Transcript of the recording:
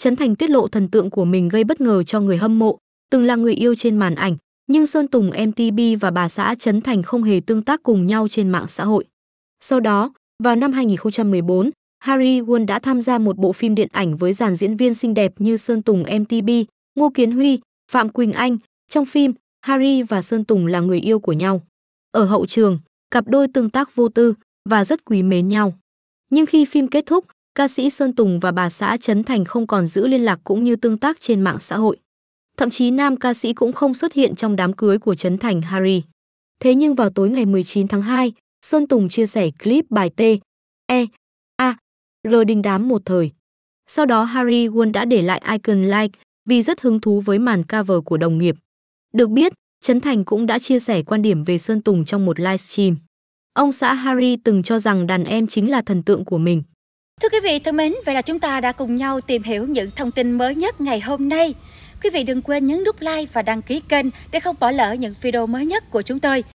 Trấn Thành tiết lộ thần tượng của mình gây bất ngờ cho người hâm mộ, từng là người yêu trên màn ảnh, nhưng Sơn Tùng MTB và bà xã Trấn Thành không hề tương tác cùng nhau trên mạng xã hội. Sau đó, vào năm 2014, Harry Won đã tham gia một bộ phim điện ảnh với dàn diễn viên xinh đẹp như Sơn Tùng MTB, Ngô Kiến Huy, Phạm Quỳnh Anh. Trong phim, Harry và Sơn Tùng là người yêu của nhau. Ở hậu trường, cặp đôi tương tác vô tư và rất quý mến nhau. Nhưng khi phim kết thúc, ca sĩ Sơn Tùng và bà xã Trấn Thành không còn giữ liên lạc cũng như tương tác trên mạng xã hội. Thậm chí nam ca sĩ cũng không xuất hiện trong đám cưới của Trấn Thành Harry. Thế nhưng vào tối ngày 19 tháng 2, Sơn Tùng chia sẻ clip bài T, E, A, R đình đám một thời. Sau đó Harry Won đã để lại icon like vì rất hứng thú với màn cover của đồng nghiệp. Được biết, Trấn Thành cũng đã chia sẻ quan điểm về Sơn Tùng trong một livestream. Ông xã Harry từng cho rằng đàn em chính là thần tượng của mình. Thưa quý vị thân mến, vậy là chúng ta đã cùng nhau tìm hiểu những thông tin mới nhất ngày hôm nay. Quý vị đừng quên nhấn nút like và đăng ký kênh để không bỏ lỡ những video mới nhất của chúng tôi.